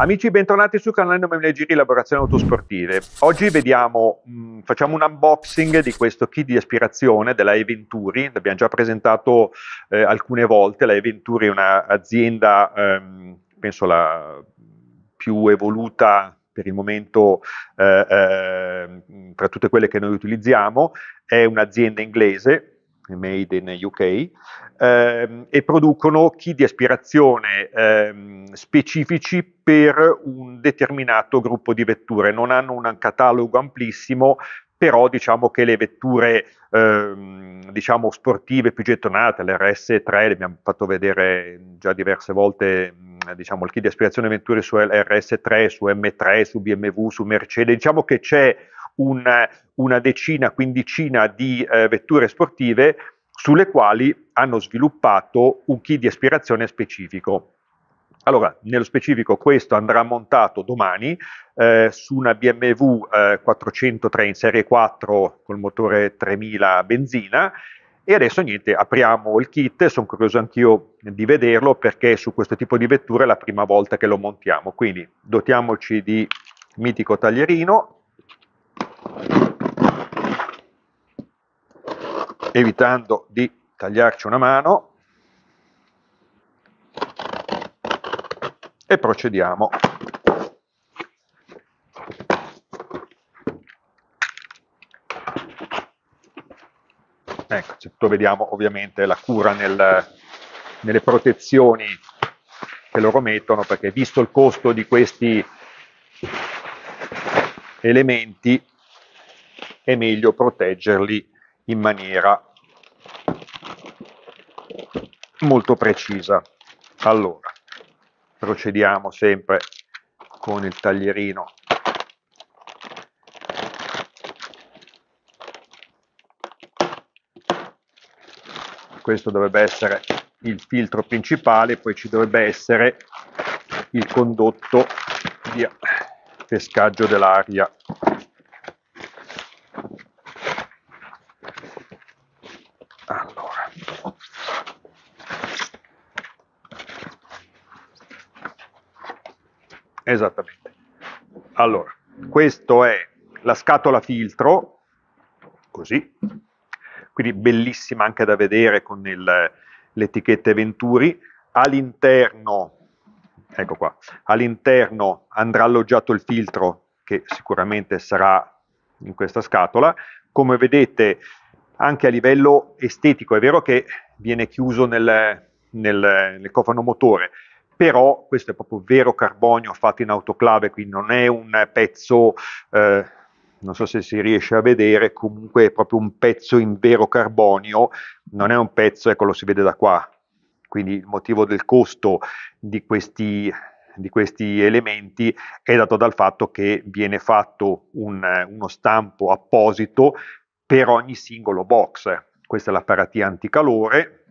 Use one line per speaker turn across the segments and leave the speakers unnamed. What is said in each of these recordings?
Amici, bentornati sul canale 9000 Giri Elaborazioni Autosportive. Oggi vediamo, mh, mm, facciamo un unboxing di questo kit di aspirazione della Eventuri. L'abbiamo già presentato eh, alcune volte. La Eventuri è un'azienda, ehm, penso la più evoluta per il momento eh, eh, tra tutte quelle che noi utilizziamo. È un'azienda inglese made in UK, ehm, e producono kit di aspirazione ehm, specifici per un determinato gruppo di vetture. Non hanno un catalogo amplissimo, però diciamo che le vetture ehm, diciamo sportive più gettonate, l'RS3, le abbiamo fatto vedere già diverse volte diciamo, il kit di aspirazione vetture su RS3, su M3, su BMW, su Mercedes, diciamo che c'è un, una decina, quindicina di eh, vetture sportive sulle quali hanno sviluppato un kit di aspirazione specifico. Allora, nello specifico questo andrà montato domani eh, su una BMW eh, 403 in serie 4 col motore 3000 benzina e adesso niente, apriamo il kit, sono curioso anch'io di vederlo perché su questo tipo di vettura è la prima volta che lo montiamo, quindi dotiamoci di mitico taglierino, evitando di tagliarci una mano e procediamo. Ecco, tutto vediamo ovviamente la cura nel, nelle protezioni che loro mettono, perché visto il costo di questi elementi, è meglio proteggerli in maniera molto precisa. Allora, procediamo sempre con il taglierino questo dovrebbe essere il filtro principale, poi ci dovrebbe essere il condotto di pescaggio dell'aria allora esattamente allora questo è la scatola filtro così quindi bellissima anche da vedere con le etichette Venturi all'interno ecco qua all'interno andrà alloggiato il filtro che sicuramente sarà in questa scatola come vedete anche a livello estetico. È vero che viene chiuso nel, nel, nel cofano motore, però questo è proprio vero carbonio fatto in autoclave, quindi non è un pezzo, eh, non so se si riesce a vedere, comunque è proprio un pezzo in vero carbonio, non è un pezzo, ecco lo si vede da qua, quindi il motivo del costo di questi, di questi elementi è dato dal fatto che viene fatto un, uno stampo apposito per ogni singolo box. Questa è la paratia anticalore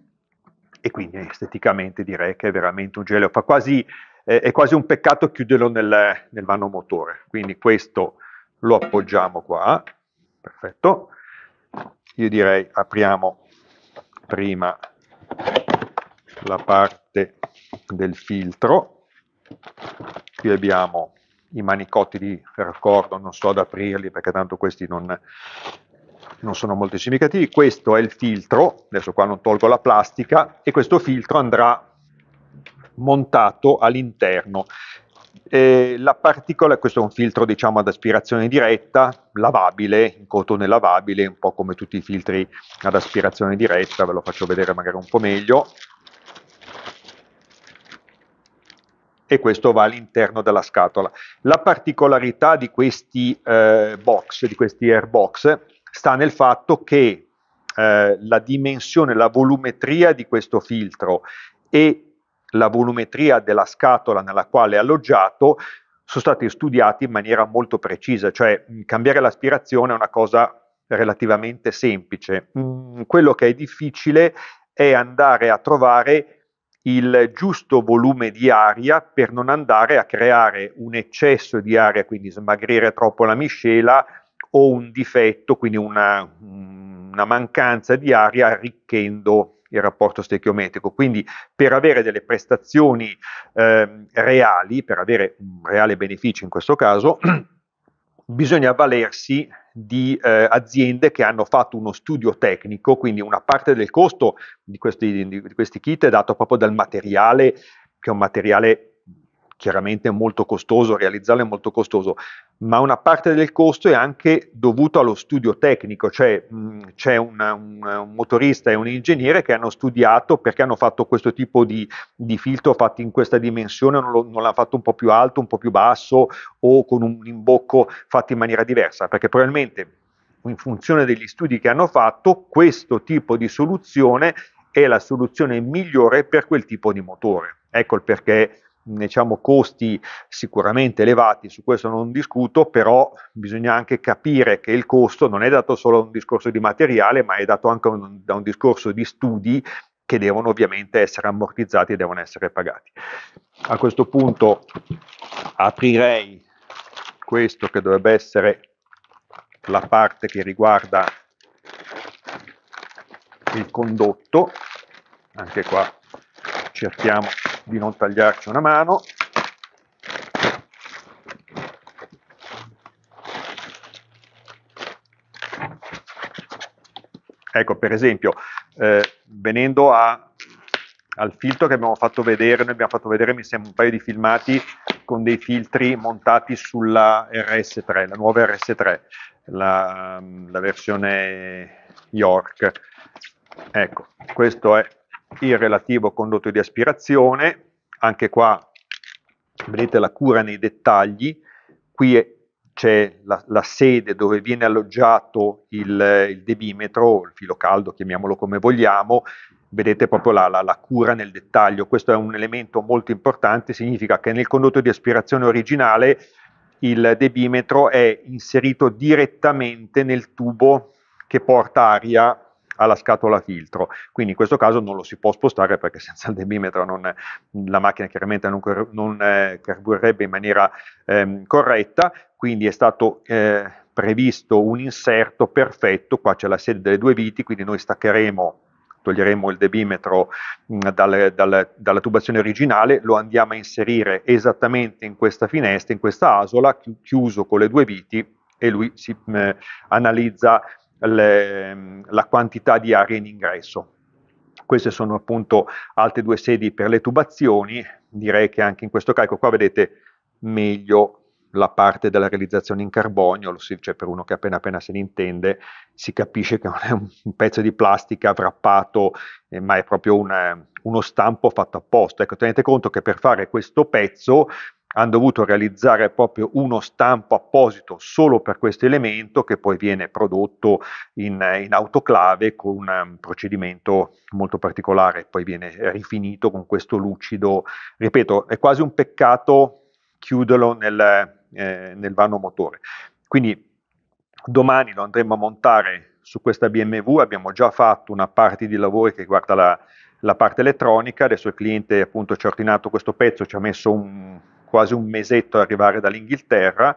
e quindi esteticamente direi che è veramente un gelo, fa quasi, eh, è quasi un peccato chiuderlo nel, nel vano motore, quindi questo lo appoggiamo qua, perfetto, io direi apriamo prima la parte del filtro, qui abbiamo i manicotti di raccordo, non so ad aprirli perché tanto questi non, non sono molto significativi. Questo è il filtro, adesso qua non tolgo la plastica, e questo filtro andrà montato all'interno. Eh, la particola, questo è un filtro diciamo ad aspirazione diretta, lavabile, in cotone lavabile, un po' come tutti i filtri ad aspirazione diretta, ve lo faccio vedere magari un po' meglio. E questo va all'interno della scatola. La particolarità di questi eh, box, di questi airbox, sta nel fatto che eh, la dimensione, la volumetria di questo filtro e la volumetria della scatola nella quale è alloggiato sono stati studiati in maniera molto precisa, cioè cambiare l'aspirazione è una cosa relativamente semplice. Mm, quello che è difficile è andare a trovare il giusto volume di aria per non andare a creare un eccesso di aria, quindi smagrire troppo la miscela o un difetto, quindi una, una mancanza di aria arricchendo il rapporto stechiometrico. Quindi per avere delle prestazioni eh, reali, per avere un reale beneficio in questo caso, bisogna avvalersi di eh, aziende che hanno fatto uno studio tecnico, quindi una parte del costo di questi, di questi kit è dato proprio dal materiale, che è un materiale chiaramente molto costoso, realizzarlo è molto costoso, ma una parte del costo è anche dovuto allo studio tecnico, cioè mh, mm, c'è una, un, un, motorista e un ingegnere che hanno studiato perché hanno fatto questo tipo di, di filtro fatto in questa dimensione, non, lo, non l'hanno fatto un po' più alto, un po' più basso o con un imbocco fatto in maniera diversa, perché probabilmente in funzione degli studi che hanno fatto questo tipo di soluzione è la soluzione migliore per quel tipo di motore. Ecco il perché diciamo, costi sicuramente elevati, su questo non discuto, però bisogna anche capire che il costo non è dato solo a un discorso di materiale, ma è dato anche un, da un discorso di studi che devono ovviamente essere ammortizzati e devono essere pagati. A questo punto aprirei questo che dovrebbe essere la parte che riguarda il condotto, anche qua cerchiamo di non tagliarci una mano. Ecco, per esempio, eh, venendo a, al filtro che abbiamo fatto vedere, noi abbiamo fatto vedere, mi sembra, un paio di filmati con dei filtri montati sulla RS3, la nuova RS3, la, la versione York. Ecco, questo è il relativo condotto di aspirazione, anche qua vedete la cura nei dettagli, qui c'è la, la, sede dove viene alloggiato il, il debimetro, il filo caldo, chiamiamolo come vogliamo, vedete proprio la, la, la, cura nel dettaglio, questo è un elemento molto importante, significa che nel condotto di aspirazione originale il debimetro è inserito direttamente nel tubo che porta aria alla scatola filtro. Quindi in questo caso non lo si può spostare perché senza il demimetro non, la macchina chiaramente non, non eh, carburerebbe in maniera ehm, corretta, quindi è stato eh, previsto un inserto perfetto, qua c'è la sede delle due viti, quindi noi staccheremo toglieremo il debimetro mh, mm, dal, dal, dalla tubazione originale, lo andiamo a inserire esattamente in questa finestra, in questa asola, chi, chiuso con le due viti e lui si mh, eh, analizza le, la quantità di aria in ingresso. Queste sono appunto altre due sedi per le tubazioni, direi che anche in questo calcolo qua vedete meglio la parte della realizzazione in carbonio, cioè per uno che appena appena se ne intende, si capisce che non è un pezzo di plastica wrappato, eh, ma è proprio un, uno stampo fatto apposta. Ecco, tenete conto che per fare questo pezzo hanno dovuto realizzare proprio uno stampo apposito solo per questo elemento che poi viene prodotto in, in autoclave con un, un um, procedimento molto particolare, poi viene rifinito con questo lucido, ripeto, è quasi un peccato chiuderlo nel, eh, nel vano motore. Quindi domani lo andremo a montare su questa BMW, abbiamo già fatto una parte di lavori che riguarda la, la parte elettronica, adesso il cliente appunto ci ha ordinato questo pezzo, ci ha messo un, quasi un mesetto ad arrivare dall'Inghilterra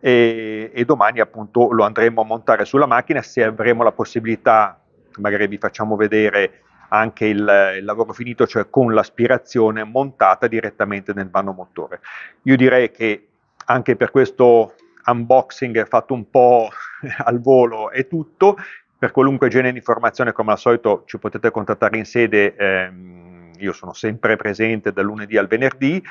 e, e domani appunto lo andremo a montare sulla macchina se avremo la possibilità, magari vi facciamo vedere anche il, il, lavoro finito, cioè con l'aspirazione montata direttamente nel vano motore. Io direi che anche per questo unboxing fatto un po' al volo è tutto. Per qualunque genere di informazione, come al solito, ci potete contattare in sede. Ehm, io sono sempre presente dal lunedì al venerdì.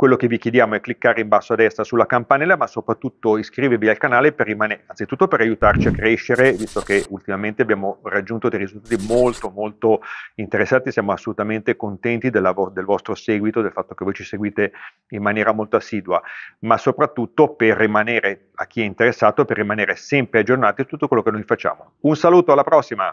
Quello che vi chiediamo è cliccare in basso a destra sulla campanella, ma soprattutto iscrivervi al canale per rimanere, anzitutto per aiutarci a crescere, visto che ultimamente abbiamo raggiunto dei risultati molto molto interessanti, siamo assolutamente contenti della, del vostro seguito, del fatto che voi ci seguite in maniera molto assidua, ma soprattutto per rimanere, a chi è interessato, per rimanere sempre aggiornati su tutto quello che noi facciamo. Un saluto, alla prossima!